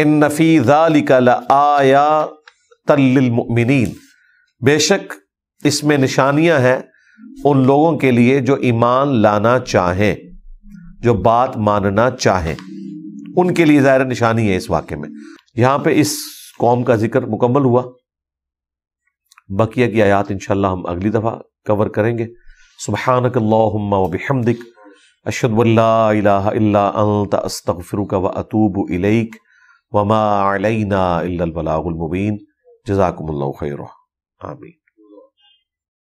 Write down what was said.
ان نفی بے شک اس میں نشانیاں ہیں ان لوگوں کے لیے جو ایمان لانا چاہیں جو بات ماننا چاہیں ان کے لیے ظاہر نشانی ہے اس واقعے میں یہاں پہ اس قوم کا ذکر مکمل ہوا بقیہ کی آیات انشاءاللہ اللہ ہم اگلی دفعہ کور کریں گے سبحان اشد انت استغفرک و اطوب الیک وما علینا البلاغ المبین جزاکم اللہ خیر آمین